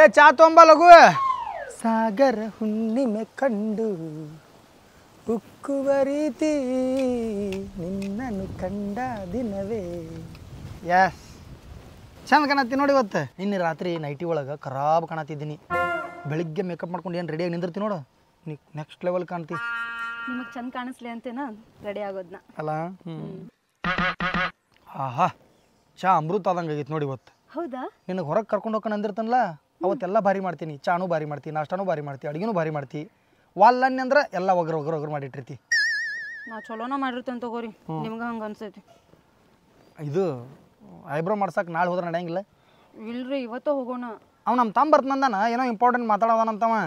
ಏ ಚಾ ತೊಂಬ ಲಘು ಸಾಗರ ಹುಣ್ಣಿಮೆ ಕಂಡು ಉಕ್ಕುವ ರೀತಿ ನಿನ್ನನ್ನು ಕಂಡ ದಿನವೇ ಎಸ್ ಚಂದ ಕಾಣತ್ತಿ ನೋಡಿ ಇವತ್ತು ನಿನ್ನೆ ರಾತ್ರಿ ನೈಟಿ ಒಳಗೆ ಖರಾಬ್ ಕಾಣತ್ತಿದ್ದೀನಿ ಬೆಳಿಗ್ಗೆ ಮೇಕಪ್ ಮಾಡ್ಕೊಂಡು ಏನು ರೆಡಿಯಾಗಿ ನಿಂದಿರ್ತೀನಿ ನೋಡು ನೀ ನೆಕ್ಸ್ಟ್ ಲೆವೆಲ್ ಕಾಣ್ತಿ ನಿಮಗೆ ಚಂದ ಕಾಣಿಸ್ಲಿ ಅಂತೇನ ರೆಡಿ ಆಗೋದ್ನ ಅಲ್ಲ ಆಹಾ ಚಾ ಅಮೃತ ಆದಂಗೆ ಆಗೈತೆ ನೋಡಿ ಇವತ್ತು ಹೌದಾ ನಿನಗೆ ಹೊರಗೆ ಕರ್ಕೊಂಡು ಹೋಗ್ಕೊಂಡ್ ಅಂದಿರ್ತಾನಲ್ಲ ಅವತ್ತೆಲ್ಲ ಭಾರಿ ಮಾಡ್ತೀನಿ ಚಾನೂ ಭಾರಿ ಮಾಡ್ತೀನಿ ನಾಷ್ಟಾನು ಭಾರಿ ಮಾಡ್ತೀನಿ ಅಡುಗೆನೂ ಭಾರಿ ಮಾಡ್ತಿ ವಾಲ್ಲನ್ಯ ಅಂದ್ರೆ ಎಲ್ಲ ಒಗ್ರು ಒಗ್ರು ಒಗ್ರು ಮಾಡಿಟ್ಟಿರ್ತಿ ನಾ ಚಲೋನ ಮಾಡಿರ್ತೇನೆ ತಗೋರಿ ನಿಮ್ಗೆ ಹಂಗೆ ಅನ್ಸೈತಿ ಇದು ಐಬ್ರೋ ಮಾಡ್ಸಕ್ಕೆ ನಾಳೆ ಹೋದ್ರೆ ನಡೆಯಂಗಿಲ್ಲ ಇಲ್ರಿ ಇವತ್ತು ಹೋಗೋಣ ಅವ್ನು ನಮ್ಮ ತಮ್ಮ ಬರ್ತಂದಾನ ಏನೋ ಇಂಪಾರ್ಟೆಂಟ್ ಮಾತಾಡೋದ ನಮ್ಮ ತಮ್ಮ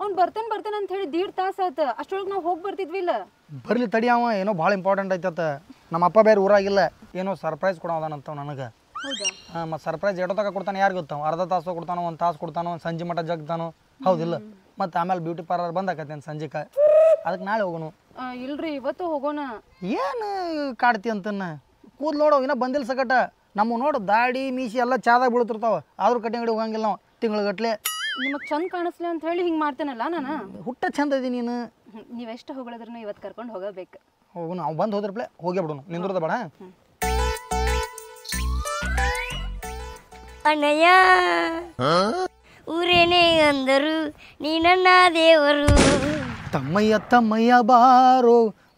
ಅವ್ನು ಬರ್ತೇನೆ ಬರ್ತೇನೆ ಅಂತ ಹೇಳಿ ದೀಡ್ ತಾಸು ಆಯ್ತು ಅಷ್ಟೊಳಗೆ ನಾವು ಹೋಗಿ ಬರ್ತಿದ್ವಿ ಇಲ್ಲ ಬರ್ಲಿ ತಡಿ ಅವ ಏನೋ ಭಾಳ ಇಂಪಾರ್ಟೆಂಟ್ ಐತತ್ತ ನಮ್ಮ ಅಪ್ಪ ಬೇರೆ ಊರಾಗಿಲ್ಲ ಏನೋ ಸರ್ಪ್ರೈಸ್ ಕೊಡೋದಾನಂತವ್ ನನಗೆ ಹಾಂ ಮ ಸರ್ಪ್ರೈಸ್ ಎಡೋ ತಗ ಕೊಡ್ತಾನೆ ಯಾರು ಗೊತ್ತಾವ ಅರ್ಧ ತಾಸು ಕೊಡ್ತಾನ ಒಂದು ತಾಸು ಕೊಡ್ತಾನೋ ಸಂಜೆ ಮಟ್ಟ ಜಗ್ತಾನೋ ಹೌದಿಲ್ಲ ಮತ್ತೆ ಆಮೇಲೆ ಬ್ಯೂಟಿ ಪಾರ್ಲರ್ ಬಂದ್ ಆಕತ್ತೇನು ಸಂಜೆಕ ಅದಕ್ಕೆ ನಾಳೆ ಹೋಗೋಣ ಇಲ್ರಿ ಇವತ್ತು ಹೋಗೋಣ ಏನು ಕಾಡ್ತಿ ಅಂತನ್ನ ಕೂದ್ ನೋಡೋ ಇನ್ನ ಬಂದಿಲ್ಲ ಸಕಟ ನಮ್ಮ ನೋಡು ದಾಡಿ ಮೀಸಿ ಎಲ್ಲ ಚಾದಾಗ ಬೀಳ್ತಿರ್ತಾವ ಆದ್ರೂ ಕಟ್ಟಿಂಗ್ ಅಂಗಡಿ ಹೋಗಂಗಿಲ್ಲ ನಾವು ತಿಂಗಳಗಟ್ಲೆ ನಿಮಗ್ ಚಂದ ಕಾಣಿಸ್ಲಿ ಅಂತ ಹೇಳಿ ಹಿಂಗ್ ಮಾಡ್ತೇನಲ್ಲ ನಾನು ಹುಟ್ಟ ಚಂದ ಇದೀನಿ ನೀನು ನೀವೆಷ್ಟು ಹೊಗಳದ್ರೂ ಇವತ್ತು ಕರ್ಕೊಂಡು ಹೋಗಬೇಕು ಹೋಗೋಣ ನಾವು ಬಂದು ಹೋದ್ರಪ್ಲೆ ಹೋಗೇ ಬಿಡೋಣ ನಿಂದ್ರದ ಬೇಡ ಅಣ್ಣಯ್ಯ ಊರೇನೇ ಅಂದರು ನೀನನ್ನ ದೇವರು ತಮ್ಮಯ್ಯ ತಮ್ಮಯ್ಯ ಬಾರೋ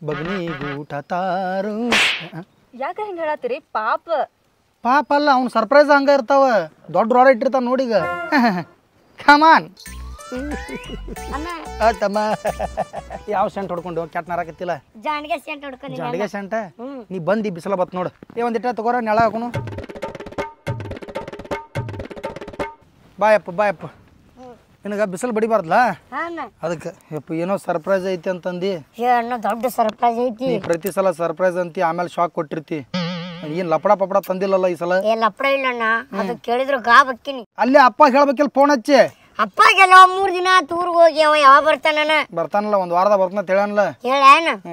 ಬಗ್ನಿ ಊಟ ತಾರು ಯಾಕೆ ಹೇಳತ್ತೀರಿ ಪಾಪ ಪಾಪ ಅಲ್ಲ ಅವ್ನು ಸರ್ಪ್ರೈಸ್ ಹಂಗ ಇರ್ತಾವ ದೊಡ್ಡ ರೋಡ್ ಇಟ್ಟಿರ್ತಾವ ನೋಡೀಗ ಖಮಾನ್ ತಮ್ಮ ಯಾವ ಸೆಂಟ್ ಹೊಡ್ಕೊಂಡು ಕೆಟ್ಟ ನಾರಾಕತ್ತಿಲ್ಲ ಜಾಣಿಗೆ ಸೆಂಟ್ ಹೊಡ್ಕೊಂಡು ಸೆಂಟ ನೀ ಬಂದಿ ಬಿಸಿಲ ಬತ್ ನೋಡು ಏ ಒಂದಿಟ್ಟ ತಗೋರ ನೆಳ ಹಾಕೋನು ಬಾಯಪ್ಪ ಬಾಯಪ್ಪ ನಿನಗ ಬಿಸಿಲು ಬಡಿಬಾರ್ದಲ್ಲ ಅದಕ್ಕೆ ಯಪ್ಪ ಏನೋ ಸರ್ಪ್ರೈಸ್ ಐತಿ ಅಂತಂದು ಏನೋ ದೊಡ್ಡ ಸರ್ಪ್ರೈಸ್ ಐತಿ ಪ್ರತಿ ಸಲ ಸರ್ಪ್ರೈಸ್ ಅಂತಿ ಆಮೇಲೆ ಶಾಕ್ ಕೊಟ್ಟಿರ್ತಿ ಏನ್ ಲಪಡ ಪಪಡ ತಂದಿಲ್ಲಲ್ಲ ಈ ಸಲ ಲಪಡ ಇಲ್ಲಣ್ಣ ಅದು ಕೇಳಿದ್ರು ಗಾಬಕ್ಕಿನಿ ಅಲ್ಲೇ ಅಪ್ಪ ಹೇಳ್ಬೇಕಿಲ್ಲ ಫೋನ್ ಹಚ್ಚಿ ಅಪ್ಪಗೆಲ್ಲ ಮೂರ್ ದಿನ ಟೂರ್ಗೆ ಹೋಗಿ ಅವ ಯಾವಾಗ ಬರ್ತಾನ ಬರ್ತಾನಲ್ಲ ಒಂದ್ ವಾರದ ಬರ್ತಾನ ತಿಳನಲ್ಲ ಹೇಳ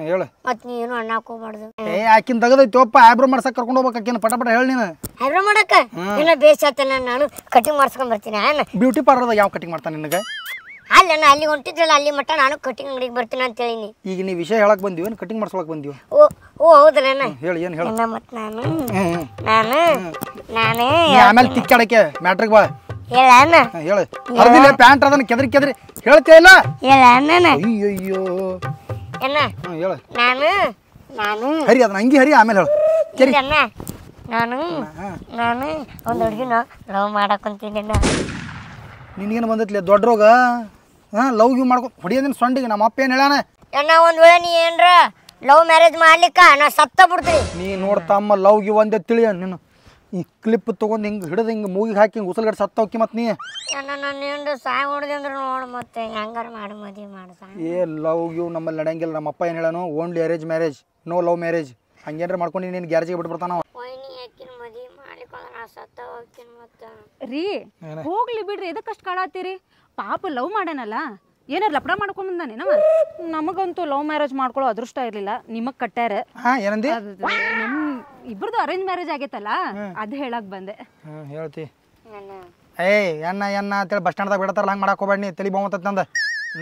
ಹೇಳು ಮತ್ ನೀನು ಅಣ್ಣಾಕ್ ಹೋಗ್ಬಾರ್ದು ಏ ಆಕಿನ ತಗದೈತಿ ಒಪ್ಪ ಐಬ್ರೋ ಮಾಡ್ಸಕ್ ಕರ್ಕೊಂಡು ಹೋಗ್ಬೇಕಿನ ಪಟ ಪಟ ಹೇಳ ನೀನು ಐಬ್ರೋ ಮಾಡಕ ಇನ್ನ ಬೇಸ್ ನಾನು ಕಟಿಂಗ್ ಮಾಡ್ಸ್ಕೊಂಡ್ ಬರ್ತೀನಿ ಏನ ಬ್ಯೂಟಿ ಪಾರ್ಲರ್ ಯಾವ ಕಟಿಂಗ್ ಮಾಡ್ತಾನೆ ನಿನಗೆ ಅಲ್ಲ ನಾನು ಅಲ್ಲಿ ಹೊಂಟಿದ್ರಲ್ಲ ಅಲ್ಲಿ ಮಟ್ಟ ನಾನು ಕಟಿಂಗ್ ಅಂಗಡಿಗೆ ಬರ್ತೀನಿ ಅಂತ ಹೇಳಿನಿ ಈಗ ನೀ ವಿಷಯ ಹೇಳಕ್ ಬಂದಿವಿ ಏನು ಕಟಿಂಗ್ ಮಾಡ್ಸೋಕ್ ಬಂದಿವಿ ಓ ಓ ಹೌದಲ್ಲ ಹೇಳಿ ಏನು ಹೇಳ ಮತ್ತೆ ನಾನು ನಾನು ನಾನು ಆಮೇಲೆ ತಿಕ್ಕಾಡಕ್ಕೆ ಮ್ಯಾಟ್ರಿಗೆ ಬಾ ಹೇಳಣ್ಣ ಹೇಳು ಅರ್ದಿಲ್ಲ ಪ್ಯಾಂಟ್ ಅದನ್ನ ಕೆದರಿ ಕೆದರಿ ಹೇಳ್ತೇ ಇಲ್ಲ ಅಯ್ಯಯ್ಯೋ ಅಣ್ಣ ಹೇಳು ನಾನು ನಾನು ಹರಿ ಅದನ್ನ ಅಂಗಿ ಹರಿ ಆಮೇಲೆ ಹೇಳು ಕೆರಿ ನಾನು ನಾನು ಒಂದು ಹುಡುಗಿನ ಲವ್ ಮಾಡಕ್ಕಂತೀನಿ ಅಣ್ಣ ನಿನಗೇನು ದೊಡ್ಡ ರೋಗ ಹಾಂ ಲವ್ ಗಿವ್ ಮಾಡ್ಕೊ ಹೊಡಿಯೋದಿನ ಸೊಂಡಿಗೆ ನಮ್ಮ ಅಪ್ಪ ಏನು ಹೇಳಾನ ಅಣ್ಣ ಒಂದು ವೇಳೆ ನೀ ಏನ್ರ ಲವ್ ಮ್ಯಾರೇಜ್ ಮಾಡ್ಲಿಕ್ಕ ನಾ ಸತ್ತ ಬಿಡ್ತೀನಿ ನೀ ನೋಡ್ತಮ್ಮ ಲವ್ ಗಿವ್ ಒಂದೇ ತಿಳಿಯ ನೀನು ಈ ಕ್ಲಿಪ್ ತಗೊಂಡು ಹಿಂಗೆ ಹಿಡಿದು ಹಿಂಗೆ ಮೂಗಿಗೆ ಹಾಕಿ ಹಿಂಗೆ ಉಸಲ್ಗಡೆ ಸತ್ತೋಕಿ ಮತ್ತು ನೀ ನೋಡಿ ಮತ್ತೆ ಏ ಲವ್ ಯು ನಮ್ಮಲ್ಲಿ ನಡೆಯಂಗಿಲ್ಲ ನಮ್ಮ ಅಪ್ಪ ಏನು ಹೇಳೋನು only arrange marriage no love marriage ಹಂಗೇನಾರ ಮಾಡ್ಕೊಂಡು ನೀನು ಗ್ಯಾರೇಜಿಗೆ ಬಿಟ್ಬಿಡ್ತಾನ ರೀ ಹೋಗ್ಲಿ ಬಿಡ್ರಿ ಎದಕ್ಕಷ್ಟು ಅಷ್ಟ ಪಾಪ ಲವ್ ಮಾಡನಲ್ಲ ಏನಾರ ಲಪಡ ಮಾಡ್ಕೊಂಡ್ ನಮ್ಮ ನಮಗಂತೂ ಲವ್ ಮ್ಯಾರೇಜ್ ಮಾಡ್ಕೊಳ್ಳೋ ಅದೃಷ್ಟ ಇರ್ಲಿಲ್ಲ ನಿಮಗ್ ಕಟ್ಟಾರ ಹಾ ನಮ್ ಇಬ್ರದ್ದು ಅರೇಂಜ್ ಮ್ಯಾರೇಜ್ ಆಗೈತಲ್ಲ ಅದ್ ಹೇಳಕ್ ಬಂದೆ ಹೇಳ್ತಿ ಏಯ್ ಎಣ್ಣ ಎಣ್ಣ ಅಂತೇಳಿ ಬಸ್ ಸ್ಟ್ಯಾಂಡ್ದಾಗ ಬಿಡತಾರಲ್ಲ ಹಂಗ್ ಮಾಡಕ್ ಹೋಗ್ಬೇಡಿ ತಲಿ ಬೋಮತ್ತ ನಂದ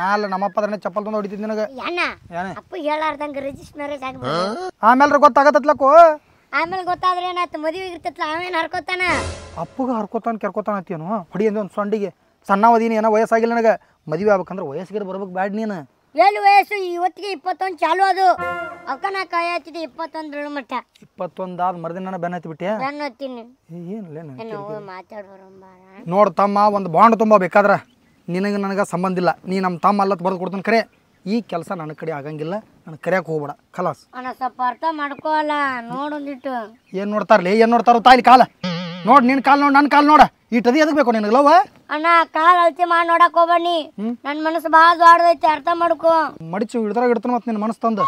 ನಾಲ್ ನಮ್ಮಪ್ಪ ಅದನ್ನ ಚಪ್ಪಲ್ ತಂದು ಹೊಡಿತಿದ್ ಅಣ್ಣ ಅಪ್ಪ ಹೇಳಾರ್ದಂಗ ರಿಜಿಸ್ಟರ್ ಮ್ಯಾರೇಜ್ ಆಮೇಲೆ ಗೊತ್ತಾಗತ್ತಲಕ್ಕೋ ಆಮೇಲೆ ಗೊತ್ತಾದ್ರೆ ಏನಾಯ್ತು ಮದುವೆ ಇರ್ತೈತಲ್ಲ ಆಮೇಲೆ ಹರ್ಕೋತಾನ ಅಪ್ಪಗ ಹರ್ಕೋತಾನ ಕೆರ್ಕೋತಾನ ಅತ್ತೇನು ಹೊಡಿ ಒಂದು ಸೊಂಡಿಗೆ ಸಣ್ಣ ಓದಿನಿ ಏನೋ ವಯಸ್ಸಾಗಿಲ್ಲ ನನಗೆ ಮದುವೆ ಆಗ್ಬೇಕಂದ್ರೆ ವಯಸ್ಸಿಗೆ ಬರ್ಬೇಕು ಬ್ಯಾಡ್ ನೀನು ಎಲ್ಲಿ ವಯಸ್ಸು ಇವತ್ತಿಗೆ ಇಪ್ಪತ್ತೊಂದು ಚಾಲು ಅದು ಅಕ್ಕನ ಕಾಯತ್ತಿದೆ ಇಪ್ಪತ್ತೊಂದು ಮಟ್ಟ ಇಪ್ಪತ್ತೊಂದು ಆದ ಮರದಿನ ಬೆನ್ನ ಹತ್ತಿಬಿಟ್ಟೆ ಏನಿಲ್ಲ ನೋಡು ತಮ್ಮ ಒಂದು ಬಾಂಡ್ ತುಂಬ ಬೇಕಾದ್ರೆ ನಿನಗೆ ನನಗೆ ಸಂಬಂಧ ಇಲ್ಲ ನೀ ನಮ್ಮ ತಮ್ಮ ಅಲ್ಲತ್ ಬರೆದು ಕೊಡ್ತೀನಿ ಕರೆ ಈ ಕೆಲಸ ನನ್ನ ಕಡೆ ಆಗಂಗಿಲ್ಲ ನನ್ನ ಕರೆಯಕ್ಕೆ ಹೋಗ್ಬೇಡ ಕಲಾಸ್ ಸ್ವಲ್ಪ ಅರ್ಥ ಮಾಡ್ಕೋಲ್ಲ ನೋಡೊಂದಿಟ್ಟು ಏನು ನೋಡ್ತಾರಲ್ಲ ಏನ್ ನೋಡ್ತಾರೋ ತಾಯಿ ಕಾಲ ನೋಡು ನಿನ್ನ ಕಾಲು ನೋಡು ನನ್ನ ಕಾಲು ನೋಡು ಇಟ್ಟದಿ ಅದಕ್ಕೆ ಬೇಕು ನಿನಗೆ ಲವ್ ಅಣ್ಣ ಕಾಲ್ ಅಳತೆ ಮಾಡಿ ನೋಡಕ್ ಹೋಗ್ಬಣ್ಣಿ ನನ್ನ ಮನಸ್ಸು ಬಹಳ ದೊಡ್ಡದೈತಿ ಅರ್ಥ ಮಾಡ್ಕೋ ಮಡಿಚು ಹಿಡ್ದ್ರಾಗ ಇಡ್ತಾನ ಮತ್ತೆ ನಿನ್ನ ಮನಸ್ಸು ತಂದು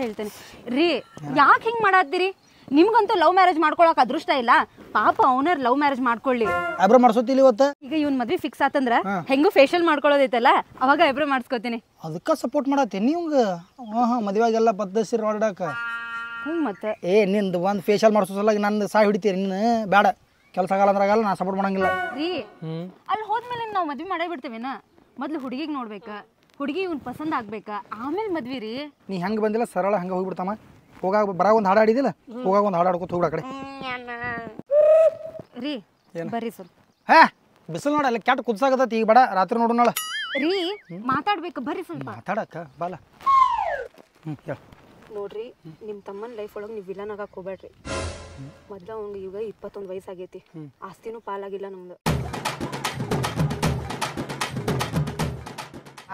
ಹೇಳ್ತೇನೆ ರೀ ಯಾಕೆ ಹಿಂಗ್ ಮಾಡಾತ್ತೀರಿ ನಿಮ್ಗಂತೂ ಲವ್ ಮ್ಯಾರೇಜ್ ಮಾಡ್ಕೊಳಕ್ ಅದೃಷ್ಟ ಇಲ್ಲ ಪಾಪ ಅವನರ್ ಲವ್ ಮ್ಯಾರೇಜ್ ಮಾಡ್ಕೊಳ್ಳಿ ಐಬ್ರೋ ಮಾಡ್ಸೋತಿಲಿ ಇವತ್ತ ಈಗ ಇವನ್ ಮದ್ವಿ ಫಿಕ್ಸ್ ಆತಂದ್ರ ಹೆಂಗೂ ಫೇಶಿಯಲ್ ಮಾಡ್ಕೊಳ್ಳೋದೈತಲ್ಲ ಅವಾಗ ಐಬ್ರೋ ಮಾಡ್ಸ್ಕೊತೀನಿ ಅದಕ್ಕ ಸಪೋರ್ಟ್ ಮಾಡತ್ತೀನಿ ಹಾ ಮದ್ವೆಗೆಲ್ಲ ಪದ್ಧತಿ ನೋಡಾಕ ಮತ್ತೆ ಏ ನಿಂದು ಒಂದು ಫೇಶಿಯಲ್ ಮಾಡಿಸೋ ಸಲುವಾಗಿ ನನ್ನ ಸಾ ಹಿಡಿತೀರಿ ನೀನು ಬೇಡ ಕೆಲಸ ಆಗಲ್ಲ ಅಂದ್ರೆ ಆಗಲ್ಲ ನಾ ಸಪೋರ್ಟ್ ಮಾಡಂಗಿಲ್ಲ ರೀ ಅಲ್ಲಿ ಹೋದ್ಮೇಲೆ ನಾವು ಮದ್ವೆ ಮಾಡೇ ನಾ ಮೊದ್ಲು ಹುಡುಗಿಗೆ ನೋಡ್ಬೇಕು ಹುಡುಗಿ ಇವ್ನು ಪಸಂದ್ ಆಗ್ಬೇಕು ಆಮೇಲೆ ಮದ್ವೆ ರೀ ನೀ ಹೆಂಗೆ ಬಂದಿಲ್ಲ ಸರಳ ಹಂಗೆ ಹೋಗ್ಬಿಡ್ತಮ್ಮ ಹೋಗಾಗ ಬರ ಒಂದು ಹಾಡು ಹಾಡಿದಿಲ್ಲ ಹೋಗಾಗ ಒಂದು ಹಾಡು ಹಾಡ್ಕೊತ ಹೋಗ್ಬಿಡ ಕಡೆ ರೀ ಬರ್ರಿ ಸ್ವಲ್ಪ ಹಾ ಬಿಸಿಲು ನೋಡ ಅಲ್ಲಿ ಕೆಟ್ಟ ಕುದ್ಸಾಗತೈತಿ ಈಗ ಬೇಡ ರಾತ್ರಿ ನೋಡು ರೀ ಮಾತಾಡ್ಬೇಕು ಬರ್ರಿ ಸ್ವಲ್ಪ ಮಾತಾಡಕ್ಕ ಬಾಲ ಹ್ಞೂ ನೋಡ್ರಿ ನಿಮ್ಮ ತಮ್ಮನ ಲೈಫ್ ಒಳಗೆ ನೀವು ವಿಲನ್ ಆಗಾಕ್ ಹೋಗ್ಬೇಡ್ರಿ ಮೊದ್ಲ ಅವ್ನಿಗೆ ಈಗ ಇಪ್ಪತ್ತೊಂದು ವಯಸ್ಸಾಗೈತಿ ಆಸ್ತಿನೂ ಪಾಲಾಗಿಲ್ಲ ನಮ್ದು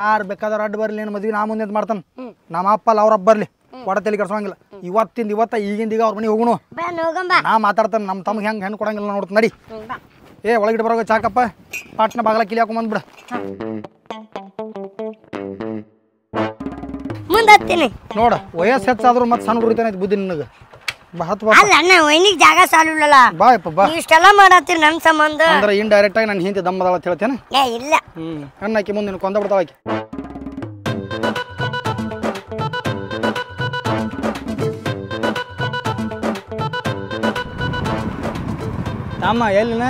ಯಾರು ಬೇಕಾದ್ರೆ ಅಡ್ಡ ಬರ್ಲಿ ಏನ್ ಮದ್ವೆ ನಾ ಮುಂದೆ ಮಾಡ್ತಾನೆ ನಮ್ಮ ಅಪ್ಪ ಅಲ್ಲ ಅವ್ರ ಬರ್ಲಿ ಕೊಡತಲ್ಲಿ ಕರ್ಸೋಂಗಿಲ್ಲ ಇವತ್ತಿಂದ ಇವತ್ತ ಈಗಿಂದ ಈಗ ಅವ್ರ ಮನೆ ಹೋಗುಣ ನಾ ಮಾತಾಡ್ತಾನೆ ನಮ್ಮ ತಮ್ಮ ಹೆಂಗ್ ಹೆಣ್ಣು ಕೊಡಂಗಿಲ್ಲ ನೋಡ್ತಾನ ನಡಿ ಏ ಒಳಗಿಡ ಬರೋ ಚಾಕಪ್ಪ ಪಾಟ್ನ ಬಾಗ್ಲ ಕಿಲಿ ಹಾಕೊಂಬಂದ್ಬಿಡ ಮುಂದೆ ನೋಡ ವಯಸ್ಸು ಹೆಚ್ಚಾದ್ರೂ ಮತ್ತೆ ಸಣ್ಣ ಹುಡುಗತನ ಐತಿ ಬುದ್ಧಿ ನಿನಗೆ ಅಲ್ಲ ಅಣ್ಣ ಜಾಗ ಸಾಲಿಲ್ಲ ಬಾ ಯಪ್ಪ ಬಾ ಇಷ್ಟೆಲ್ಲ ಮಾಡತ್ತೀರಿ ನಮ್ಮ ಸಂಬಂಧ ಅಂದ್ರೆ ಇನ್ ಡೈರೆಕ್ಟ್ ಆಗಿ ನಾನು ಹಿಂದೆ ದಮ್ಮದಾಳ ಅಂತ ಹೇಳ್ತೇನೆ ಏ ಇಲ್ಲ ಹ್ಮ್ ಅಣ್ಣಾಕಿ ಮುಂದೆ ನಿನ್ ಕೊಂದ ಬಿಡ್ತಾವ ಆಕಿ ತಮ್ಮ ಎಲ್ಲಿನ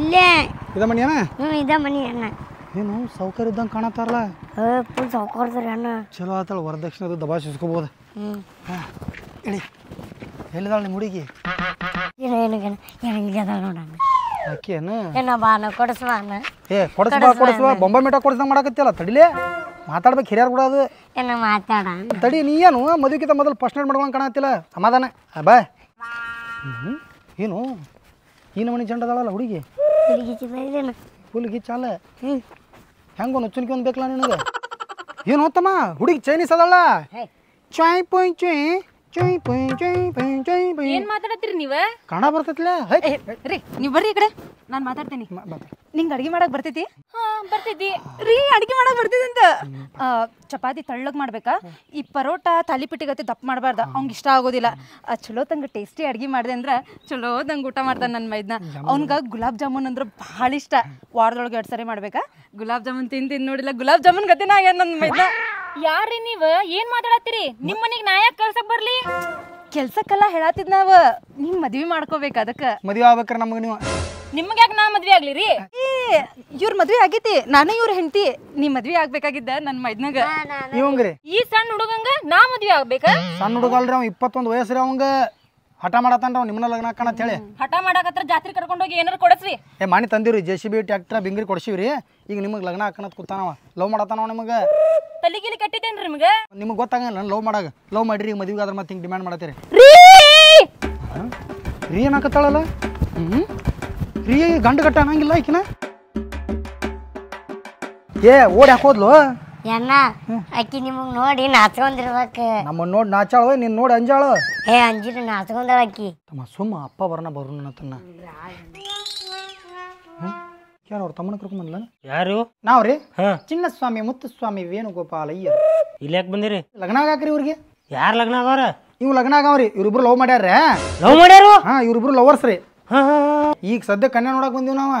ಇಲ್ಲೇ ಇದ ಮನಿ ಅಣ್ಣ ಹ್ಞೂ ಇದ ಮನಿ ಅಣ್ಣ ಏನು ಸೌಕರ್ಯ ಇದ್ದಂಗೆ ಕಾಣತ್ತಾರಲ್ಲ ಫುಲ್ ಸೌಕರ್ತಾರೆ ಅಣ್ಣ ಚಲೋ ಆತಳ ವರದಕ್ಷಿಣೆ ಅದು ದಬಾಯಿಸ್ಕೋಬೋದು ಹ್ಞೂ ಹಾಂ ಹೇಳಿ ಎಲ್ಲಿದಾಳ ನಿಮ್ಮ ಹುಡುಗಿ ಏನು ಏನು ಏನು ಇಲ್ಲಿ ಅದಾಳ ನೋಡಣ್ಣ ಏನ ಬಾ ಅಣ್ಣ ಏ ಕೊಡಿಸ್ಬಾ ಕೊಡಿಸ್ವಾ ಬೊಂಬೆ ಮೀಟ ಕೊಡಿಸ್ದಂಗೆ ಮಾಡಕತ್ತಿಲ್ಲ ತಡಿಲೇ ಮಾತಾಡ್ಬೇಕು ಹಿರಿಯರ್ ಕೂಡ ಅದು ಏನ ತಡಿ ನೀ ಏನು ಮದುವೆಗಿಂತ ಮೊದಲು ಫಸ್ಟ್ ನೈಟ್ ಮಾಡ್ಕೊಂಡು ಕಾಣತ್ತಿಲ್ಲ ಸಮಾಧಾನ ಬಾ ಹ್ಞೂ ಏನು ಈ ನಮನಿ ಜಂಡ ಅದಾಳಲ್ಲ ಹುಡುಗಿ ಹುಡುಗಿ ಫುಲ್ ಗಿಚ್ಚಾಲ ಹ್ಞೂ ಹೆಂಗೆ ನುಚ್ಚುನಿಗೆ ಒಂದು ಬೇಕಲ್ಲ ನಿನಗೆ ಏನು ಹೋತಮ್ಮ ಹುಡುಗಿ ಚೈನೀಸ್ ಅದಲ್ಲ ಚಾಯ್ ಪೊಯ್ ಚುಯ್ ಚುಯ್ ಪೊಯ್ ಚುಯ್ ಪೊಯ್ ಚುಯ್ ಪೊಯ್ ಏನು ಮಾತಾಡತ್ತೀರಿ ನೀವು ಕನ್ನಡ ಬರ್ತೈತಿಲ್ಲ ರೀ ನೀವು ಬರ್ರಿ ಈ ಕಡೆ ನಾನು ಮಾತಾಡ್ತೀನಿ ನಿಂಗೆ ಅಡಿಗೆ ಮಾಡಕ್ಕೆ ಬರ್ತೈತಿ ಬರ್ತೈತಿ ರೀ ಅಡಿಗೆ ಮಾಡಕ್ಕೆ ಬರ್ತೈತಿ ಅಂತ ಚಪಾತಿ ತಳ್ಳಗೆ ಮಾಡ್ಬೇಕಾ ಈ ಪರೋಟ ಗತಿ ದಪ್ಪ ಮಾಡಬಾರ್ದ ಅವ್ನಿಗೆ ಇಷ್ಟ ಆಗೋದಿಲ್ಲ ಚಲೋ ತಂಗ ಟೇಸ್ಟಿ ಅಡಿಗೆ ಮಾಡಿದೆ ಅಂದ್ರ ಚಲೋ ತಂಗ ಊಟ ಮಾಡ್ತಾನೆ ನನ್ನ ಮೈದ್ನ ಅವ್ನಿಗೆ ಗುಲಾಬ್ ಜಾಮೂನ್ ಅಂದ್ರೆ ಬಹಳ ಇಷ್ಟ ವಾರದೊಳಗೆ ಎರಡು ಸರಿ ಮಾಡ್ಬೇಕಾ ಗುಲಾಬ್ ಜಾಮೂನ್ ತಿಂದು ನೋಡಿಲ್ಲ ಗುಲಾಬ್ ಜಾಮೂನ್ ಗತಿನ ನನ್ನ ಯಾರ್ರಿ ನೀವ ಏನ್ ಮಾತಾಡತ್ತೀರಿ ನಿಮ್ ಮನೆಗ್ ನಾ ಯಾಕೆ ಕಳ್ಸಕ್ ಬರ್ಲಿ ಕೆಲ್ಸಕ್ಕೆಲ್ಲ ಹೇಳತ್ತಿದ್ ನಾವ್ ನಿಮ್ ಮದ್ವಿ ಮಾಡ್ಕೋಬೇಕ ಅದಕ್ಕ ಮದ್ವಿ ಆಗ್ಬೇಕ್ರ ನಮಗೆ ನೀವು ನಿಮ್ಗೆ ಯಾಕೆ ನಾ ಮದ್ವಿ ಆಗ್ಲಿ ರೀ ಇವ್ರ ಮದ್ವಿ ಆಗೇತಿ ನಾನು ಇವ್ರ ಹೆಂಡತಿ ನೀ ಮದ್ವಿ ಆಗ್ಬೇಕಾಗಿದ್ದ ನನ್ ಮೈದ್ನಾಗ ಈ ಸಣ್ಣ ಹುಡುಗಂಗ ನಾ ಮದ್ವಿ ಆಗ್ಬೇಕ ಸಣ್ಣ ಹುಡುಗ ಅಲ್ರಿ ಅವ್ ಇಪ್ಪತ್ತೊಂದು ವಯಸ್ಸ್ರಿ ಅವಂಗ ಹಠ ಮಾಡತ್ತಾನ ನಿಮ್ಮನ್ನ ಲಗ್ನ ಹಾಕಣ ಹೇಳಿ ಹಠ ಮಾಡಾಕತ್ರ ಜಾತ್ರೆ ಕರ್ಕೊಂಡು ಹೋಗಿ ಏನಾರು ಕೊಡಸ್ರಿ ಏ ಮಾಡಿ ತಂದಿವ್ರಿ ಜೆ ಸಿ ಬಿ ಟ್ಯಾಕ್ಟ್ರ ಬಿಂಗ್ರಿ ಕೊಡ್ಸಿವ್ರಿ ಈಗ ನಿಮಗೆ ಲಗ್ನ ಹಾಕೋಣ ಕೂತಾನವ ಲವ್ ಮಾಡತ್ತಾನವ ನಿಮಗೆ ತಲಿಗಿಲಿ ಕಟ್ಟಿದ್ದೇನ್ರಿ ನಿಮಗೆ ನಿಮಗೆ ಗೊತ್ತಾಗಲ್ಲ ಲವ್ ಮಾಡಾಗ ಲವ್ ಮಾಡ್ರಿ ಈಗ ಮದ್ವಿಗಾದ್ರ ಮತ್ತೆ ಹಿಂಗೆ ಡಿಮ್ಯಾಂಡ್ ಮಾಡತ್ತೀರಿ ರೀ ಏನಾಕತ್ತಾಳಲ್ಲ ಹ್ಮ್ ರೀ ಗಂಡು ಕಟ್ಟ ಅನ್ನಂಗಿಲ್ಲ ಈಕಿನ ಏ ಓಡಿ ಹಾಕೋದ್ಲು ಎಣ್ಣ ಅಕ್ಕಿ ನಿಮಗ್ ನೋಡಿ ನಾಚ್ಕೊಂಡಿರ್ಬೇಕು ನಮ್ಮನ್ನ ನೋಡಿ ನಾಚಾಳ ನಿನ್ ನೋಡಿ ಅಂಜಾಳ ಏ ಅಂಜಿರಿ ನಾಚ್ಕೊಂಡಾಳ ಅಕ್ಕಿ ತಮ್ಮ ಸುಮ್ಮ ಅಪ್ಪ ಬರೋಣ ಬರೋಣ ತನ್ನ ಯಾರು ಅವ್ರ ತಮ್ಮನ ಕರ್ಕೊಂಬಂದ್ಲ ಯಾರು ನಾವ್ರಿ ಚಿನ್ನಸ್ವಾಮಿ ಮುತ್ತುಸ್ವಾಮಿ ವೇಣುಗೋಪಾಲ ಅಯ್ಯ ಇಲ್ಲಿ ಯಾಕೆ ಬಂದಿರಿ ಲಗ್ನ ಆಗಾಕ್ರಿ ಇವ್ರಿಗೆ ಯಾರ ಲಗ್ನ ಆಗವ್ರ ಇವ್ ಲಗ್ನ ಆಗವ್ರಿ ಇವ್ರಿಬ್ರು ಲವ್ ಮಾಡ್ಯಾರ ಲವ್ ಮಾಡ್ಯಾರು ಹಾ ಇವ್ರಿಬ್ರು ಲವರ್ಸ್ ರೀ ಈಗ ಸದ್ಯ ಕನ್ಯಾ ನೋಡಕ್ ಬಂದಿವ್ ನಾವ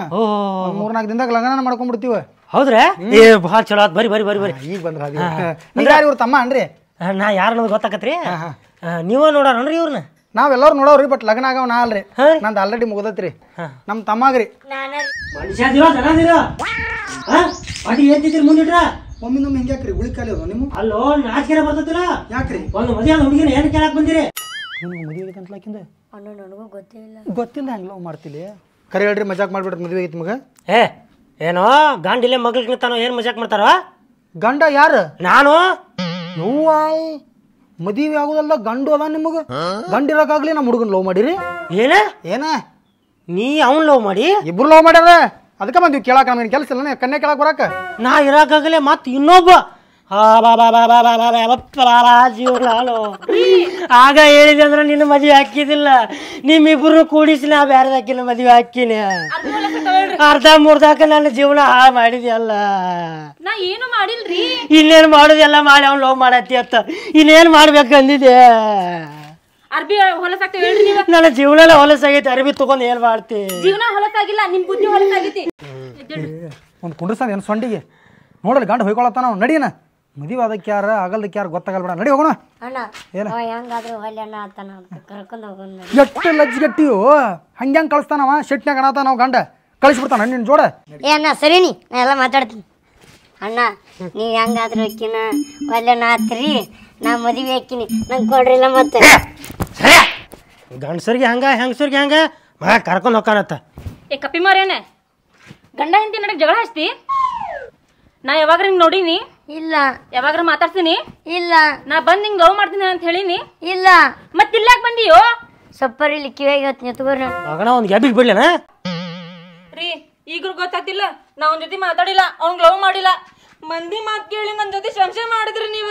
ಮೂರ್ನಾಲ್ಕು ದಿನದಾಗ ಲಗ್ನ ಮಾಡ್ಕೊಂಡ್ಬಿಡ್ತೀವಿ ಹೌದ್ರಾ ಏ ಭಾಳ ಚಲೋ ಆತ್ ಬರಿ ಬರಿ ಬರಿ ಬರಿ ಈಗ ಬಂದ್ರ ಇವ್ರ ತಮ್ಮ ಅನ್ರಿ ನಾ ಯಾರು ಅನ್ನೋದು ಗೊತ್ತಾಕತ್ರಿ ನೀವ ನೋಡಾರನ್ರಿ ಇವ್ರನ್ನ ನಾವೆಲ್ಲರೂ ನೋಡೋರಿ ಬಟ್ ಲಗ್ನ ಆಗವ ನಾ ಅಲ್ರಿ ನಂದು ಆಲ್ರೆಡಿ ಮುಗ್ದತ್ರಿ ನಮ್ಮ ತಮ್ಮಗ್ರಿ ಅಡಿ ಏನ್ತಿದ್ರಿ ಮುಂದಿಟ್ರ ಒಮ್ಮೆ ನಮ್ಮ ಹಿಂಗೆ ಯಾಕ್ರಿ ಗುಳಿ ಕಾಲಿ ಅಲ್ಲೋ ನಾಚಿಕೆ ಬರ್ತದಿಲ್ಲ ಯಾಕ್ರಿ ಒಂದು ಮದುವೆ ಹುಡುಗಿನ ಏನು ಕೇಳಕ್ ಬಂದಿರಿ ನಿಮ್ಗೆ ಮದುವೆ ಅಂತ ಲಾಕಿಂದ ಅಣ್ಣ ಗೊತ್ತಿಲ್ಲ ಗೊತ್ತಿಲ್ಲ ಹಂಗೆ ಲವ್ ಮಾಡ್ತಿಲ್ಲ ಕರೆ ಹೇಳ್ರಿ ಮಜಾಕ್ ಮಾಡ್ಬಿಡ್ರಿ ಮದುವೆ ಐತಿ ಮಗ ಏ ಏನೋ ಗಂಡಿಲೇ ಇಲ್ಲೇ ಮಗಳಿಗೆ ಏನು ಮಜಾಕ್ ಮಾಡ್ತಾರ ಗಂಡ ಯಾರು ನಾನು ನೋವ ಮದುವೆ ಆಗುದಲ್ಲ ಗಂಡು ಅದ ನಿಮಗ ಗಂಡ ಇರೋಕ್ಕಾಗ್ಲಿ ನಮ್ಮ ಹುಡುಗನ ಲವ್ ಮಾಡಿರಿ ಏನ ಏನ ನೀ ಅವನ್ ಲವ್ ಮಾಡಿ ಇಬ್ರು ಲವ್ ಮಾಡ್ಯಾರ ಅದಕ್ಕೆ ಬಂದಿವಿ ಕೇಳೋಕೆ ನಮ್ಗೆ ಕೆಲಸ ಇಲ್ಲ ಕನ್ಯಾ ಕೇಳಕ್ ಬರಾಕ ನಾ ಇರಾಕಾಗಲೇ ಮತ್ ಇನ್ನೊಬ್ಬ ಆಗ ಹೇಳಿದೆ ಅಂದ್ರೆ ನಿನ್ನ ಮದುವೆ ಹಾಕಿದಿಲ್ಲ ನಿಮ್ಮಿಬ್ರು ಕೂಡಿಸಿ ನಾ ಬೇರೆ ಹಾಕಿನ ಮದುವೆ ಹಾಕಿನಿ ಅರ್ಧ ಮುರ್ದಾಕ ನನ್ನ ಜೀವನ ಹಾಳು ಮಾಡಿದ್ಯಲ್ಲ ಏನು ಮಾಡಿಲ್ರಿ ಇನ್ನೇನು ಮಾಡುದೆಲ್ಲ ಮಾಡಿ ಅವ್ನು ಲವ್ ಮಾಡತ್ತಿ ಅತ್ತ ಇನ್ನೇನು ಮಾಡ್ಬೇಕಂದಿದೆ ಅರ್ಬಿ ನನ್ನ ಜೀವನ ಎಲ್ಲ ಹೊಲಸಾಗೈತಿ ಅರ್ಬಿ ತಗೊಂಡ್ ಏನ್ ಮಾಡ್ತಿ ಜೀವನ ಹೊಲಸಾಗಿಲ್ಲ ನಿಮ್ ಬುದ್ಧಿ ಒಂದು ಕುಂಡಸನ್ ಏನು ಸೊಂಡಿಗೆ ನೋಡಲಿ ಗಂಡ ಹೊಯ್ಕೊಳತ್ತಾನ ನಡೀನಾ ಮದುವೆ ಅದಕ್ಕೆ ಯಾರ ಆಗಲ್ದಕ್ಕೆ ಯಾರು ಗೊತ್ತಾಗಲ್ಲ ಬೇಡ ನಡಿ ಹೋಗೋಣ ಅಣ್ಣ ಏನ ಹೆಂಗಾದ್ರೂ ಒಳ್ಳೆ ಅಣ್ಣ ಎಷ್ಟು ಹಂಗೆ ಕಳಿಸ್ತಾನವ ಶೆಟ್ನಾಗ ಅಣತ ನಾವು ಗಂಡ ಕಳಿಸ್ಬಿಡ್ತಾನ ನಿನ್ನ ಜೋಡ ಏ ಅಣ್ಣ ಸರಿ ನೀ ಎಲ್ಲ ಮಾತಾಡ್ತೀನಿ ಅಣ್ಣ ನೀವ್ ಹೆಂಗಾದ್ರೂ ಅಕ್ಕಿನ ಒಳ್ಳೆ ಅಣ್ಣ ಆತ್ರಿ ನಾ ಮದುವೆ ಹಾಕಿನಿ ನಂಗೆ ಕೊಡ್ರಿಲ್ಲ ಮತ್ತೆ ಸರಿ ಗಂಡಸರಿಗೆ ಹಂಗ ಹೆಂಗಸರಿಗೆ ಹಂಗ ಮಗ ಕರ್ಕೊಂಡು ಹೋಗ್ಕಾನತ್ತ ಏ ಕಪ್ಪಿ ಮಾರೇನೆ ಗಂಡ ಹಿಂದಿ ನಡಕ್ಕೆ ಜಗಳ ಹಚ್ತಿ ನಾ ಯಾವಾಗ ನೋಡೀನಿ ಇಲ್ಲ ಯಾವಾಗ್ರ ಮಾತಾಡ್ತೀನಿ ಇಲ್ಲ ನಾ ಬಂದ್ ನಿಂಗ್ ಲವ್ ಮಾಡ್ತೀನಿ ಅಂತ ಹೇಳಿನಿ ಇಲ್ಲ ಮತ್ ಇಲ್ಲಾಕ್ ಬಂದಿಯೋ ಸಪ್ಪರ್ ಇಲ್ಲಿ ಮಗನ ಒಂದ್ ಬಿಡ್ಲೇನ ರೀ ಈಗ್ರು ಗೊತ್ತಾಗ್ತಿಲ್ಲ ನಾ ಒಂದ್ ಜೊತೆ ಮಾತಾಡಿಲ್ಲ ಅವ್ನ್ ಲವ್ ಮಾಡಿಲ್ಲ ಮಂದಿ ಮಾತ್ ಕೇಳಿ ನನ್ ಜೊತೆ ಸಂಶಯ ಮಾಡಿದ್ರಿ ನೀವ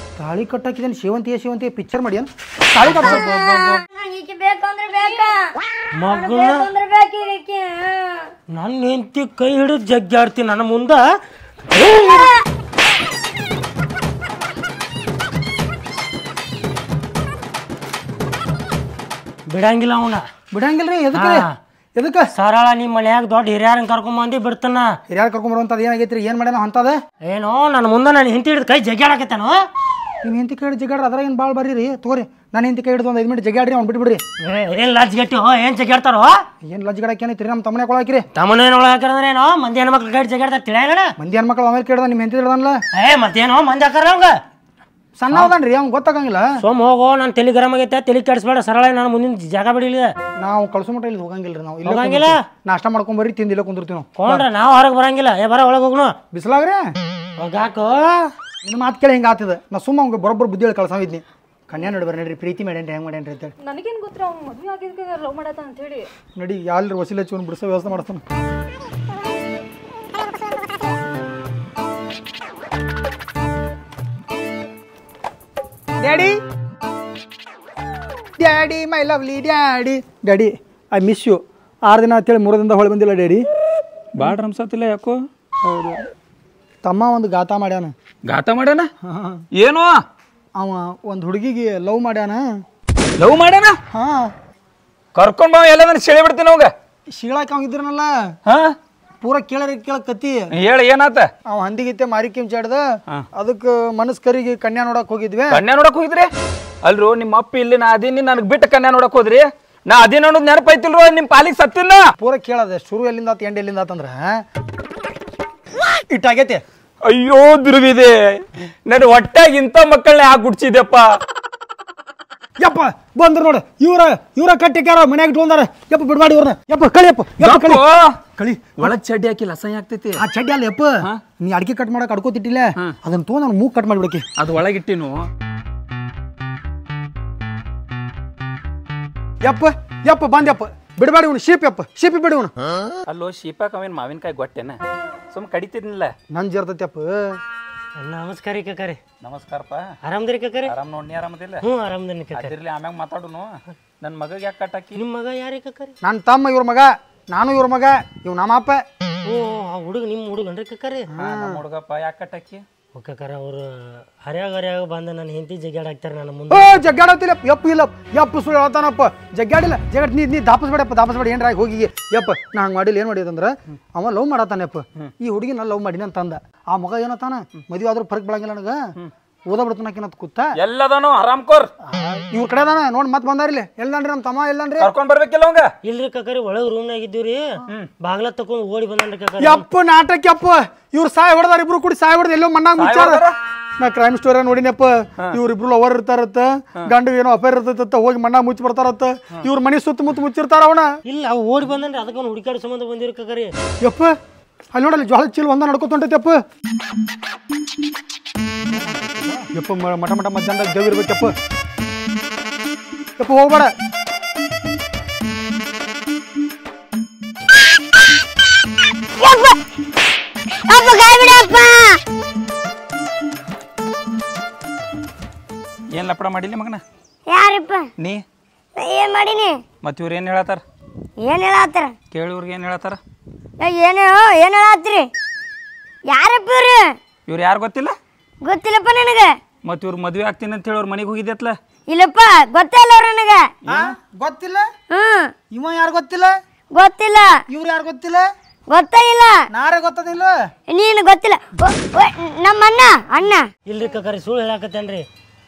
ತಾಳಿ ಕಟ್ಟಾಕಿದ್ದೇನೆ ಶಿವಂತಿಯ ಸೇವಂತಿಯ ಪಿಕ್ಚರ್ ಮಾಡಿ ತಾಳಿ ಕಟ್ಟ ನನ್ನ ಹೆಂಡತಿ ಕೈ ಹಿಡಿದು ಜಗ್ಗಾಡ್ತೀನಿ ನನ್ನ ಮುಂದ ಬಿಡಂಗಿಲ್ಲ ಅವನ ಬಿಡಂಗಿಲ್ಲ ರೀ ಎದಕ್ಕೆ ಎದಕ್ಕೆ ಸರಳ ನಿಮ್ಮ ಮನ್ಯಾಗ ದೊಡ್ಡ ಹಿರಿಯರನ್ನ ಕರ್ಕೊಂಬಂದಿ ಬಿಡ್ತಾನ ಹಿರಿಯರ್ ಕರ್ಕೊಂಬರುವಂಥದ್ದು ಏನಾಗೈತ್ರಿ ಏನು ಮಾಡ್ಯಾನ ಅಂತದ ಏನೋ ನನ್ನ ಮುಂದೆ ನಾನು ಹಿಂತಿ ಹಿಡಿದು ಕೈ ಜಗ್ಗಿ ನಿಮ್ಮ ಹಿಂತಿ ಕೇಳಿ ಜಿಗಾಡ್ರಿ ಅದ್ರ ಏನು ಭಾಳ ಬರೀರಿ ತಗೋರಿ ನಾನು ಹಿಂತಿ ಕೈ ಹಿಡಿದು ಒಂದು ಐದು ಮಿನಿಟ್ ಜಗಾಡ್ರಿ ಅವ್ನು ಬಿಟ್ಬಿಡ್ರಿ ಏನ್ ಲಜ್ ಗಟ್ಟಿ ಹೋ ಏನ್ ಜಗಾಡ್ತಾರೋ ಏನು ಲಜ್ ಗಡಕ್ಕೇನೈತಿ ನಮ್ಮ ತಮ್ಮನೆ ಕೊಳಾಕಿರಿ ತಮ್ಮನ ಒಳಗಾಕಿರಂದ್ರೆ ಏನೋ ಮಂದಿ ಹೆಣ್ಮಕ್ಳು ಕೈ ಜಗಾಡ್ತಾರೆ ತಿಳಿಯಲ್ಲ ಮಂದಿ ಹೆಣ್ಮಕ್ಳು ಅವ್ರು ಕೇಳ್ದ ನಿಮ್ಮ ಹೆಂತಿ ಹಿಡ್ದಲ್ಲ ಏ ಮತ್ತೇನೋ ಮಂದಿ ಹಾಕಾರ ಅವಂಗ ಸಣ್ಣ ಅವದನ್ರಿ ಅವ್ನು ಗೊತ್ತಾಗಂಗಿಲ್ಲ ಸೋಮ್ ಹೋಗೋ ನಾನು ತಲೆ ಗರಮ್ ಆಗೈತೆ ತಲೆ ಕೆಡಿಸ್ಬೇಡ ಸರಳ ನಾನು ಮುಂದಿನ ಜಾಗ ಬಿಡಿಲ್ಲ ನಾವು ಕಳ್ಸೋ ಮಟ್ಟ ಇಲ್ಲಿ ಹೋಗಂಗಿಲ್ಲ ರೀ ನಾವು ಇಲ್ಲಿ ಹೋಗಂಗಿಲ್ಲ ನಾಷ್ಟ ಮಾಡ್ಕೊಂಡ್ ಬರ್ರಿ ತಿಂದಿಲ್ಲ ಕುಂದಿರ್ತೀವಿ ನಾವು ಕೊಂಡ್ರೆ ನಾವು ಹೊರಗೆ ಬರಂಗಿಲ್ಲ ಏ ಬರ ಒಳಗೆ ಹೋಗ್ನು ಬಿಸಿಲಾಗ್ರಿ ಹೋಗಾಕೋ ನಿನ್ನ ಮಾತು ಕೇಳಿ ಹಿಂಗೆ ಆತದ ನಾ ಸುಮ್ಮ ಅವ್ಗೆ ಬರೋಬ್ಬರ ಬುದ್ಧಿ ಹೇಳಿ ಇದ್ನಿ ಕನ್ಯಾ ನಡ್ಬರ್ ನಡ್ರಿ ಪ್ರೀತಿ ಮಾಡ್ಯಾನ್ರಿ ಹೆಂಗೆ ಮಾಡ್ಯಾನ್ರಿ ಅಂತೇಳಿ ನನಗೇನು ಗೊತ್ತಿರ ಅವ್ನು ಮದುವೆ ಆಗಿದ್ಕೆ ಲವ್ ಮಾಡತ್ತ ಅಂತ ಹೇಳಿ ನಡಿ ಯಾರು ವಸೀಲೆ ಚೂನ್ ಬಿಡಿಸೋ ವ್ಯವಸ್ಥೆ ಮಾಡಿಸ್ತಾನೆ daddy daddy my lovely daddy daddy I miss you ಆರು ದಿನ ಅಂತೇಳಿ ಮೂರು ದಿನದ ಹೊಳೆ ಬಂದಿಲ್ಲ ಡ್ಯಾಡಿ ಭಾಳ ರಮ್ಸತ್ತಿಲ್ಲ ಯಾಕೋ ಹೌದು ತಮ್ಮ ಒಂದು ಗಾತ ಮಾಡ್ಯಾನ ಗಾತ ಮಾಡ್ಯಾನ ಏನು ಅವ ಒಂದು ಹುಡುಗಿಗೆ ಲವ್ ಮಾಡ್ಯಾನ ಲವ್ ಮಾಡ್ಯಾನ ಹಾ ಕರ್ಕೊಂಡ್ ಬಾವ ಎಲ್ಲದನ್ನ ಸೆಳೆ ಬಿಡ್ತೀನಿ ಅವಾಗ ಶಿಗಳಕ್ಕೆ ಅವ ಇದ್ರನಲ್ಲ ಹಾ ಪೂರ ಕೇಳರಿ ಕೇಳ ಕತ್ತಿ ಹೇಳ ಏನಾತ ಅವ ಹಂದಿಗಿತ್ತೆ ಮಾರಿ ಕಿಂಚಾಡ್ದ ಅದಕ್ಕೆ ಮನಸ್ ಕರಿಗೆ ಕನ್ಯಾ ನೋಡಕ್ ಹೋಗಿದ್ವಿ ಕನ್ಯಾ ನೋಡಕ್ ಹೋಗಿದ್ರಿ ಅಲ್ರು ನಿಮ್ಮ ಅಪ್ಪ ಇಲ್ಲಿ ನಾ ಅದೀನಿ ನನಗೆ ಬಿಟ್ಟು ಕನ್ಯಾ ನೋಡಕ್ ಹೋದ್ರಿ ನಾ ಅದೇನ ಅನ್ನೋದು ನಿಮ್ ನಿಮ್ಮ ಪಾಲಿಗೆ ಸತ್ತಿಲ್ಲ ಪೂರ ಕೇಳದೆ ಶುರು ಎಲ್ಲಿಂದ ಎಂಡ್ ಎಲ್ಲಿಂದ ಆತಂದ್ರ ಇಟ್ಟಾಗೈತೆ ಅಯ್ಯೋ ದುರ್ವಿದೆ ನಾನು ಒಟ್ಟಾಗಿ ಇಂಥ ಮಕ್ಕಳನ್ನ ಯಾಕೆ ಗುಡ್ಸಿದ್ಯಪ್ಪ ಯಪ್ಪ ಬಂದ್ರು ನೋಡು ಇವ್ರ ಇವ್ರ ಕಟ್ಟಿಕ್ಕಾರ ಮನ್ಯಾಗ ಇಟ್ಕೊಂಡಾರ ಯಪ್ಪ ಬಿಡ್ಬಾಡಿ ಇವ್ರನ್ನ ಯಪ್ಪ ಕಳಿಯಪ್ಪ ಯಪ್ಪ ಕಳಿ ಕಳಿ ಒಳಗ್ ಚಡ್ಡಿ ಹಾಕಿಲ್ಲ ಅಸಹ್ಯ ಆಗ್ತೈತಿ ಆ ಚಡ್ಡಿ ಅಲ್ಲ ಯಪ್ಪ ನೀ ಅಡಿಕೆ ಕಟ್ ಮಾಡಕ್ ಅಡ್ಕೋತಿಟ್ಟಿಲ್ಲ ಅದನ್ನ ತೋ ನಾನು ಮೂಗ್ ಕಟ್ ಮಾಡ್ಬಿಡಕ್ಕೆ ಅದು ಒಳಗಿಟ್ಟಿನು ಯಪ್ಪ ಯಪ್ಪ ಬಂದ್ಯಪ್ಪ ಬಿಡಬೇಡಿ ಇವನು ಶೀಪಪ್ಪ ಶೀಪಿ ಬಿಡಿ ಇವನು ಅಲ್ಲೋ ಶೀಪಾಕ ಅವೇನು ಮಾವಿನಕಾಯಿ ಗೊಟ್ಟೆನ ಸುಮ್ಮ ಕಡಿತಿದ್ನಿಲ್ಲ ನನ್ ಜರ್ತತ್ಯಪ್ಪ ನಮಸ್ಕಾರ ರೀ ಕಕ್ಕರಿ ನಮಸ್ಕಾರಪ್ಪ ಆರಾಮದ್ರಿ ಕಕ್ಕರಿ ಆರಾಮ್ ನೋಡಿ ಆರಾಮದಿಲ್ಲ ಹ್ಞೂ ಆರಾಮದಿನಿ ಕಕ್ಕರಿ ಆಮ್ಯಾಗ ಮಾತಾಡೋಣ ನನ್ನ ಮಗಗೆ ಯಾಕೆ ಕಟ್ಟಾಕಿ ನಿಮ್ಮ ಮಗ ಯಾರಿ ಕಕ್ಕರಿ ನನ್ನ ತಮ್ಮ ಇವ್ರ ಮಗ ನಾನು ಇವ್ರ ಮಗ ಇವ್ ನಮ್ಮ ಓ ಆ ಹುಡುಗ ನಿಮ್ಮ ಹುಡುಗನ್ರಿ ಕಕಾರಿ ನಮ್ಮ ಹುಡುಗಪ್ಪ ಯಾಕೆ ಕಟ್ಟಾಕಿ ಮುಖಕರ ಅವರು ಹರ್ಯಾಗ ಹರ್ಯಾಗ ಬಂದ ನನ್ನ ಹೆಂಡತಿ ಜಗ್ಗಾಡಾಕ್ತಾರೆ ನನ್ನ ಮುಂದೆ ಜಗ್ಗಾಡತ್ತಿಲ್ಲ ಯಪ್ಪ ಇಲ್ಲ ಯಪ್ಪ ಸುಳ್ಳು ಹೇಳ್ತಾನಪ್ಪ ಜಗ್ಗಾಡಿಲ್ಲ ಜಗ್ಗಾಡ ನೀ ನೀ ದಾಪಸ್ಬೇಡಪ್ಪ ದಾಪಸ್ಬೇಡ ಏನ್ರಾಗ ಹೋಗಿ ಯಪ್ಪ ನಾ ಹಂಗೆ ಮಾಡಿಲ್ಲ ಏನು ಮಾಡಿದಂದ್ರೆ ಅವ ಲವ್ ಮಾಡತ್ತಾನಪ್ಪ ಈ ಹುಡುಗಿ ನಾನು ಲವ್ ಮಾಡಿನ ತಂದ ಆ ಮಗ ಏನತ್ತಾನ ಮದುವೆ ಆದ್ರೂ ಫರ್ಕ್ ಬೆಳಂಗಿಲ್ಲ ನನಗೆ ಊದ ಬಿಡ್ತಾನಕಿನ ಕೂತ ಎಲ್ಲದಾನು ಆರಾಮ್ ಕೋರ್ ಇವ್ರ ಕಡೆ ಅದಾನ ನೋಡಿ ಮತ್ತೆ ಬಂದಾರಿಲ್ಲ ಎಲ್ಲನ್ರಿ ನಮ್ಮ ತಮ್ಮ ಎಲ್ಲನ್ರಿ ಕರ್ಕೊಂಡ್ ಬರ್ಬೇಕಿಲ್ಲ ಅವಂಗ ಇಲ್ರಿ ಕಕರಿ ಒಳಗ್ ರೂಮ್ ನಾಗ ಬಾಗ್ಲ ತಕೊಂಡ್ ಓಡಿ ಬಂದನ್ರಿ ಕಕರಿ ಯಪ್ಪ ನಾಟಕ ಯಪ್ಪ ಇವ್ರ ಸಾಯ್ ಹೊಡೆದಾರ ಇಬ್ರು ಕೂಡಿ ಸಾಯ್ ಹೊಡೆದ ಎಲ್ಲೋ ಮಣ್ಣಾಗ ಮುಚ್ಚಾರ ನಾ ಕ್ರೈಮ್ ಸ್ಟೋರಿ ನೋಡಿನಪ್ಪ ಇಬ್ರು ಲವರ್ ಇರ್ತಾರತ್ತ ಗಂಡ ಏನೋ ಅಫೇರ್ ಇರ್ತೈತತ್ತ ಹೋಗಿ ಮಣ್ಣ ಮುಚ್ಚಿ ಬರ್ತಾರತ್ತ ಇವ್ರ ಮನೆ ಸುತ್ತಮುತ್ತ ಮುಚ್ಚಿರ್ತಾರ ಅವನ ಇಲ್ಲ ಓಡಿ ಬಂದನ್ರಿ ಅದಕ್ಕೆ ಅವ್ನು ಹುಡುಕಾಡ ಸಂಬಂಧ ಬಂದಿರ ಕಕರಿ ಯಪ್ಪ ಅಲ್ಲಿ ನೋಡಲ್ಲ ಜ್ವಾಳ ಚೀಲ ಒಂದ ಯಪ್ಪ ಯಪ್ಪ ಮಠ ಮಠ ಮಧ್ಯಾಹ್ನದಾಗ ದೇವ್ ಇರ್ಬೇಕಪ್ಪ ಯಪ್ಪ ಹೋಗ್ಬೇಡ ಏನ್ ಲಪಡ ಮಾಡಿಲ್ಲ ಮಗನ ಯಾರಪ್ಪ ನೀ ಏನ್ ಮಾಡಿನಿ ಮತ್ ಇವ್ರ ಏನ್ ಹೇಳತ್ತಾರ ಏನ್ ಹೇಳತ್ತಾರ ಕೇಳಿವ್ರಿಗೆ ಏನ್ ಹೇಳತ್ತಾರ ಏನು ಏನ್ ಹೇಳತ್ರಿ ಯಾರಪ್ಪ ಇವ್ರು ಇವ್ರು ಯಾರು ಗೊತ್ತಿಲ್ಲ ಗೊತ್ತಿಲ್ಲಪ್ಪ ನನಗೆ ಮತ್ತೆ ಇವ್ರು ಮದುವೆ ಆಗ್ತೀನಿ ಅಂತ ಹೇಳಿ ಅವ್ರ ಮನೆಗೆ ಹೋಗಿದ್ಯತ್ಲ ಇಲ್ಲಪ್ಪ ಗೊತ್ತಿಲ್ಲ ಅವ್ರ ನನಗೆ ಗೊತ್ತಿಲ್ಲ ಹ್ಮ್ ಇವ ಯಾರು ಗೊತ್ತಿಲ್ಲ ಗೊತ್ತಿಲ್ಲ ಇವ್ರು ಯಾರು ಗೊತ್ತಿಲ್ಲ ಗೊತ್ತಿಲ್ಲ ಇಲ್ಲ ನಾರೇ ಗೊತ್ತದಿಲ್ಲ ನೀನು ಗೊತ್ತಿಲ್ಲ ಓ- ನಮ್ಮ ಅಣ್ಣ ಅಣ್ಣ ಇಲ್ಲಿ ಕಕರಿ ಸುಳ್ಳು ಹೇಳಾಕತ್ತೇನ್ರಿ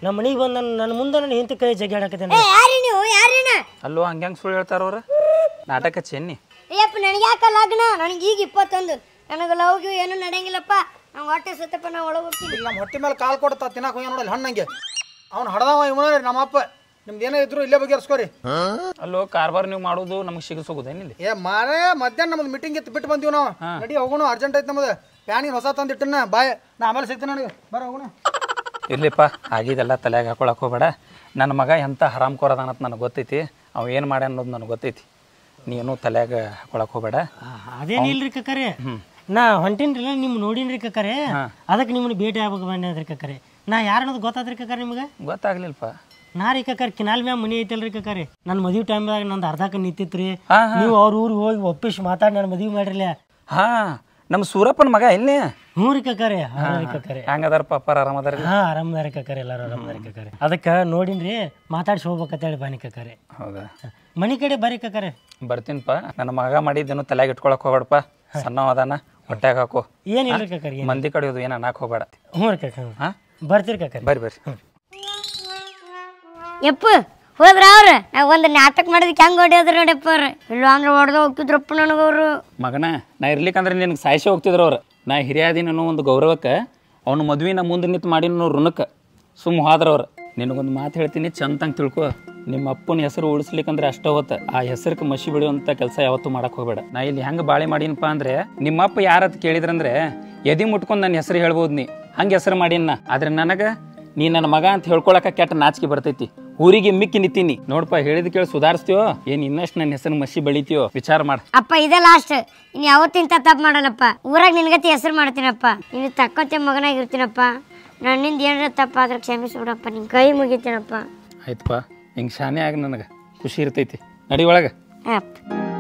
ನಮ್ಮ ಮನೆಗೆ ಬಂದು ನನ್ನ ಮುಂದೆ ನನ್ನ ಹಿಂತ ಕೈ ಜಗ್ಯಾಡಕತ್ತೇನ್ರಿ ಯಾರಿ ನೀವು ಯಾರಿನ ಅಲ್ಲೋ ಹಂಗ್ಯಾಂಗ ಸುಳ್ಳು ಹೇಳ್ತಾರ ಅವ್ರ ನಾಟಕ ಚೆನ್ನಿ ಅಯ್ಯಪ್ಪ ನನಗೆ ಯಾಕ ಲಗ್ನ ನನಗೆ ಈಗ ಇಪ್ಪತ್ತೊಂದು ನನಗೆ ಲವ್ ಲವ್ಗೆ ಏನೂ ನಡೆಯಂಗಿಲ್ಲಪ್ಪ ನಂಗೆ ಹೊಟ್ಟೆ ಸುತ್ತಪ್ಪ ನಾವು ನಮ್ಮ ಹೊಟ್ಟೆ ಮೇಲೆ ಕಾಲು ಕೊಡ್ತಾ ತಿನ್ನಕ್ಕೆ ಹೋಗ್ಯ ನೋಡಲ್ಲ ಹಣ್ಣಂಗೆ ಅವ್ನು ಹಡ್ದವ ನಮ್ಮ ನಮ್ಮಪ್ಪ ನಿಮ್ದು ಏನೇ ಇದ್ರು ಇಲ್ಲೇ ಬಗೆಹರಿಸ್ಕೋರಿ ಅಲ್ಲೋ ಕಾರ್ಬಾರ್ ನೀವು ಮಾಡೋದು ನಮಗೆ ಸಿಗಿಸೋಗುದೇನಿಲ್ಲ ಏ ಮಾರೇ ಮಧ್ಯಾಹ್ನ ನಮ್ದು ಮೀಟಿಂಗ್ ಇತ್ತು ಬಿಟ್ಟು ಬಂದೀವಿ ನಾವು ನಡಿ ಹೋಗೋಣ ಅರ್ಜೆಂಟ್ ಐತೆ ನಮ್ದು ಪ್ಯಾನಿಗೆ ಹೊಸ ತಂದು ಇಟ್ಟನ ಬಾಯ್ ನಾ ಆಮೇಲೆ ಸಿಗ್ತೀನಿ ನನಗೆ ಬರ ಹೋಗೋಣ ಇರ್ಲಿಪ್ಪ ಆಗಿದೆಲ್ಲ ತಲೆಗೆ ಹಾಕೊಳಕ್ ಹೋಗ್ಬೇಡ ನನ್ನ ಮಗ ಎಂಥ ಹರಾಮ್ ಅಂತ ನನಗೆ ಗೊತ್ತೈತಿ ಅವ ಏನು ಮಾಡ್ಯಾನ ಅನ್ನೋದು ನನಗೆ ಗೊತ್ತೈತಿ ನೀನು ತಲೆಯಾಗ ಹಾಕೊಳಕ್ ಹೋಗ್ಬೇಡ ಅದೇನಿಲ್ರಿ ಹ್ಞೂ ನಾ ಹೊಂಟಿನ್ರಿಲ್ಲ ನಿಮ್ ನೋಡಿನ್ರಿ ಕಕ್ಕರೆ ಅದಕ್ಕೆ ನಿಮ್ನ ಭೇಟಿ ಆಗ್ಬೇಕು ಅದ್ರಿ ಕಕ್ಕರೆ ನಾ ಯಾರ ಅನ್ನೋದು ಗೊತ್ತಾದ್ರಿ ಕಕ್ಕರೆ ನಿಮ್ಗೆ ಗೊತ್ತಾಗ್ಲಿಲ್ಪ ನಾ ರೀ ಕಕ್ಕರ್ ಕಿನಾಲ್ ಮ್ಯಾಮ್ ಮನಿ ಐತಲ್ರಿ ಕಕ್ಕರಿ ನನ್ನ ಮದುವೆ ಟೈಮ್ದಾಗ ನಂದು ಅರ್ಧಕ್ಕೆ ನಿಂತಿತ್ರಿ ನೀವು ಅವ್ರ ಊರಿಗೆ ಹೋಗಿ ಒಪ್ಪಿಸಿ ಮಾತಾಡಿ ನನ್ನ ಮದುವೆ ಮಾಡಿರಲಿ ಹಾ ನಮ್ಮ ಸೂರಪ್ಪನ ಮಗ ಇಲ್ಲಿ ಹ್ಞೂ ರೀ ಕಕ್ಕರೆ ಕಕ್ಕರೆ ಹಂಗದಾರ ಪಾಪ ಆರಾಮದಾರ ಹಾ ಆರಾಮದಾರಿ ಕಕ್ಕರೆ ಎಲ್ಲರೂ ಆರಾಮದಾರಿ ಕಕ್ಕರೆ ಅದಕ್ಕೆ ನೋಡಿನ್ರಿ ಮಾತಾಡ್ಸಿ ಹೋಗ್ಬೇಕಂತೇಳಿ ಬಾನಿ ಕಕ್ಕರೆ ಹೌದಾ ಮನಿ ಕಡೆ ಬರೀ ಕಕ್ಕರೆ ಬರ್ತೀನಿಪ್ಪ ನನ್ನ ಮಗ ಮಾಡಿದ್ದೇನು ತಲೆಗೆ ಇಟ್ಕೊಳಕ್ ಹೋಗ್ಬೇಡಪ್ಪ ಸಣ್ಣ ಅದಾನ ಹೊಟ್ಯಾಗ ಹಾಕು ಇಲ್ಲ ಕಾಕರಿ ಮಂದಿ ಕಡಿಯೋದು ಏನು ಅನ್ನಕ್ಕೆ ಹೋಗಬೇಡ ಹ್ಞೂ ರೀ ಕಾಕ ಹಾಂ ಬರ್ತೀರಿ ಕಾಕರಿ ಬರ್ರಿ ಬರ್ರಿ ಯಪ್ಪ ಹೋದ್ರ ಅವ್ರ ಒಂದು ನಾಟಕ ಮಾಡೋದಕ್ಕೆ ಹೆಂಗೆ ಹೊಡೆಯೋದ್ರ ನೋಡಪ್ಪ ಅವ್ರು ಇಲ್ಲ ಅಂದ್ರೆ ಹೊಡೆದ ಹೋಗ್ತಿದ್ರಪ್ಪ ನನಗವ್ರು ಮಗನ ನಾ ಇರ್ಲಿಕ್ಕಂದ್ರೆ ನಿನಗೆ ಸಾಯಿಸಿ ಹೋಗ್ತಿದ್ರು ಅವ್ರು ನಾ ಹಿರಿಯಾದಿನ ಅನ್ನೋ ಒಂದು ಗೌರವಕ್ಕೆ ಅವನ ಮದುವೆ ಮುಂದೆ ನಿಂತು ಮಾಡಿನ ಋಣಕ್ಕೆ ಸುಮ್ಮ ಹೋದ್ರ ನಿನಗೊಂದು ಮಾತು ಹೇಳ್ತೀನಿ ಚಂದಂಗೆ ತಿಳ್ಕೊ ನಿಮ್ಮ ಅಪ್ಪನ ಹೆಸರು ಉಳಿಸ್ಲಿಕ್ಕಂದ್ರೆ ಅಷ್ಟೇ ಹೋತ ಆ ಹೆಸರಕ್ಕೆ ಮಸಿ ಬಿಡುವಂಥ ಕೆಲಸ ಯಾವತ್ತೂ ಮಾಡಕ್ಕೆ ಹೋಗಬೇಡ ನಾ ಇಲ್ಲಿ ಹೆಂಗೆ ಬಾಳೆ ಮಾಡೀನಪ್ಪ ಅಂದರೆ ನಿಮ್ಮಪ್ಪ ಯಾರತ್ ಕೇಳಿದ್ರಂದ್ರೆ ಎದಿ ಮುಟ್ಕೊಂಡು ನನ್ನ ಹೆಸರು ಹೇಳ್ಬೋದು ನೀ ಹಂಗೆ ಹೆಸರು ಮಾಡೀನ ಆದರೆ ನನಗೆ ನೀ ನನ್ನ ಮಗ ಅಂತ ಹೇಳ್ಕೊಳಕ ಕೆಟ್ಟ ನಾಚಿಕೆ ಬರ್ತೈತಿ ಊರಿಗೆ ಮಿಕ್ಕಿ ನಿಂತೀನಿ ನೋಡಪ್ಪ ಹೇಳಿದ ಕೇಳಿ ಸುಧಾರಿಸ್ತೀಯೋ ಏನ್ ಇನ್ನಷ್ಟು ನನ್ನ ಹೆಸರು ಮಸಿ ಬೆಳಿತೀಯೋ ವಿಚಾರ ಮಾಡ ಅಪ್ಪ ಇದೆ ಲಾಸ್ಟ್ ಇನ್ನು ಯಾವತ್ತಿಂತ ತಪ್ಪು ಮಾಡಲ್ಲಪ್ಪ ಊರಾಗ ನಿನ್ಗತಿ ಹೆಸರು ಮಾಡ್ತೀನಪ್ಪ ಇನ್ನು ತಕ್ಕೊತ್ತೆ ಮಗನಾಗಿರ್ತೀನಪ್ಪ ನನ್ನಿಂದ ಏನಾರ ತಪ್ಪಾದ್ರೆ ಬಿಡಪ್ಪ ನಿನ್ ಕೈ ಮುಗಿತೀನಪ್ಪ ಆಯ್ತಪ್ಪ ಹಿಂಗ್ ಶಾನೆ ಆಗ ನನಗೆ ಖುಷಿ ಇರ್ತೈತಿ ನಡಿ ಒಳಗ ಆಯ್ತು